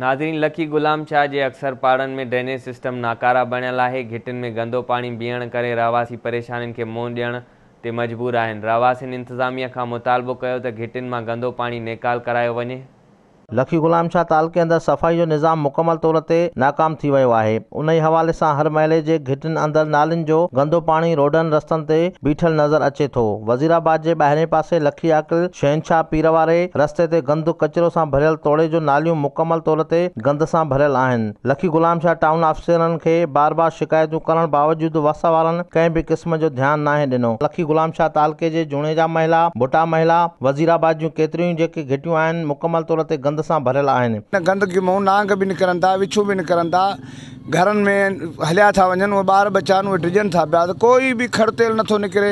नाज़रीन लकी ग़ुलाम शाह जे अक्सर पहाड़नि में ड्रेनेज सिस्टम नाकारा बणियलु आहे घिटियुनि में गंदो पाणी बीहण करे रहवासी परेशानियुनि खे मुंहुं ॾियण ते मजबूरु आहिनि रहवासनि इंतिज़ामिया खां मुतालबो कयो त घिटिनि मां गंदो पाणी नेकाल करायो वञे लखी गुलाम शाह ताल के अंदर सफ़ाई जो निज़ाम मुकमल तौर ते नाकाम थी वियो आहे उन ही हवाले सां हर महले जे घिटन अंदर नालन जो गंदो पानी रोडन रस्तन ते बीठल नज़र अचे तो वज़ीराबाद के बहरे पासे लखी आकल शहनशाह पीरवारे रस्ते ते गंदु कचिरो सां भरियल तोड़े जो नालियूं मुकमल तौर ते गंद सां भरियल आन लखी गुलाम शाह टाउन अफसर के बार बार शिकायत करण बावजूद वसा वालन कें भी क़िस्म जो ध्यान ना ॾिनो लखी गुलाम शाह तालके जे जुणे जा महिला भुटा महिला वज़ीराबाद जो केतरी जेके घिटियूं मुकमल तौर ते गंद गंद सां भरियल आहिनि गंदगी महू नांग बि निकिरनि था विछू बि निकिरनि था घरनि में हलिया था वञनि उहे ॿार बचा आहिनि उहे डिॼनि था पिया त कोई बि खड़ तेल नथो निकिरे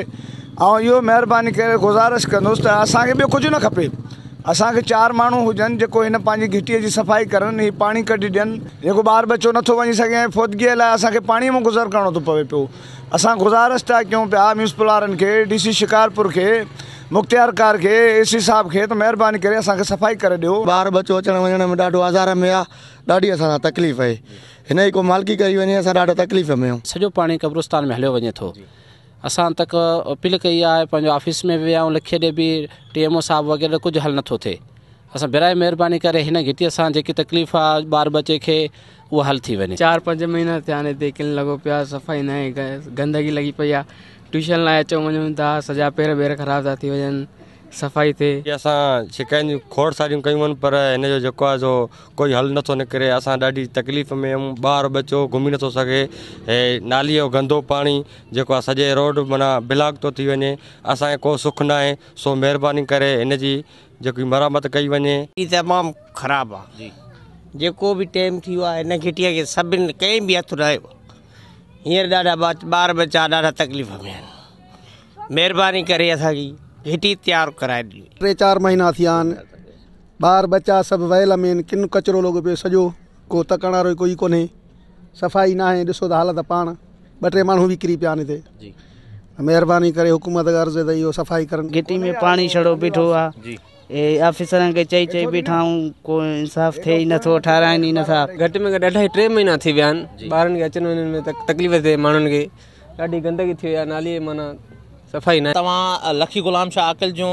ऐं इहो महिरबानी करे गुज़ारिश कंदुसि त असांखे ॿियो कुझु न खपे असांखे चारि माण्हू हुजनि जेको हिन पंहिंजी घिटीअ जी सफ़ाई करनि हीउ पाणी कढी ॾियनि जेको ॿार बचो नथो वञी सघे ऐं फुदगीअ लाइ असांखे पाणीअ में गुज़र करणो पवे पियो असां गुज़ारिश था कयूं पिया म्यूसिपल वारनि खे डी सी शिकारपुर खे मुख़्तियार कार खे ए सी साहिब खे त महिरबानी करे असांखे सफ़ाई करे ॾियो ॿार बचो अचण वञण में ॾाढो आज़ार में आहे ॾाढी असां सां तकलीफ़ आहे हिन ई को मालकी कई वञे असां ॾाढो तकलीफ़ में आहियूं सॼो पाणी कब्रुस्तान में हलियो वञे थो असां तक अपील कई आहे पंहिंजो ऑफ़िस में बि ऐं लिखे ॾे बि टी एम ओ साहिबु वग़ैरह कुझु हल नथो थिए असां बेराए महिरबानी करे हिन घिटीअ सां जेकी तकलीफ़ आहे ॿार बच्चे खे उहा हल थी वञे चारि पंज महीना थिया आहिनि हिते किन लॻो पियो आहे सफ़ाई न आहे गंदगी लॻी पई आहे ट्यूशन लाइ अचूं वञूं था पेर वेर ख़राब था थी वञनि सफ़ाई थिए असां शिकायतियूं खोड़ साड़ियूं कयूं आहिनि पर हिन जो जेको आहे सो कोई हल नथो निकिरे असां ॾाढी तकलीफ़ में आहियूं ॿारु घुमी नथो सघे नाली जो गंदो पाणी जेको आहे सॼे रोड माना ब्लॉक थो थी वञे असांखे को सुख न आहे सो महिरबानी करे हिन जी जेकी मरम्मत कई वञे तमामु ख़राबु आहे जेको बि थी वियो आहे हिन घिटीअ खे सभिनि कंहिं बि हथु हींअर ॾाढा ॿार बच्चा ॾाढा तकलीफ़ में आहिनि महिरबानी करे असांजी हिटी तयारु कराए ॾे टे चारि महीना थी विया आहिनि ॿार सभु वयल में किन कचिरो लॻो पियो सॼो को तकण वारो कोई कोन्हे सफ़ाई न ॾिसो त हालत पाण ॿ टे माण्हू किरी पिया आहिनि हिते महिरबानी करे हुकूमत अर्ज़ु त इहो सफ़ाई करनि घिटी में पाणी छड़ो बीठो आहे नथो ठाराइनि था घटि में घटि अढाई टे महीना थी विया आहिनि ॿारनि खे अचनि में तकलीफ़ थिए माण्हुनि खे ॾाढी गंदगी थी वई आहे नाली माना सफ़ाई न तव्हां लखी ग़ुलाम शाह अकिल जूं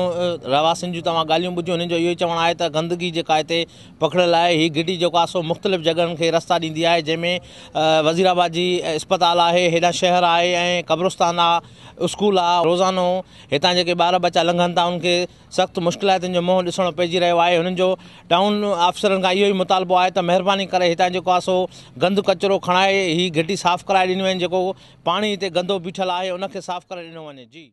रवासनि जूं तव्हां ॻाल्हियूं ॿुधियूं हिननि जो इहो चवणु आहे त गंदगी जेका हिते पकड़ियल आहे हीअ घिटी जेको आहे सो मुख़्तलिफ़ जॻहियुनि खे रस्ता ॾींदी आहे जंहिंमें वज़ीराबाद जी अस्पताल आहे हेॾा शहर आहे ऐं क़ब्रुस्तान आहे स्कूल आहे रोज़ानो हितां जेके ॿार बच्चा लंघनि था उनखे सख़्तु मुश्किलातुनि जो मुंहं ॾिसणो पइजी रहियो आहे हुननि जो टाउन ऑफिसरनि खां इहो ई मुतालबो आहे त महिरबानी करे हितां जेको आहे सो गंद कचिरो खणाए हीअ घिटी साफ़ कराए ॾिनियूं आहिनि जेको पाणी हिते गंदो बीठल आहे उनखे साफ़ करे ॾिनो वञे जी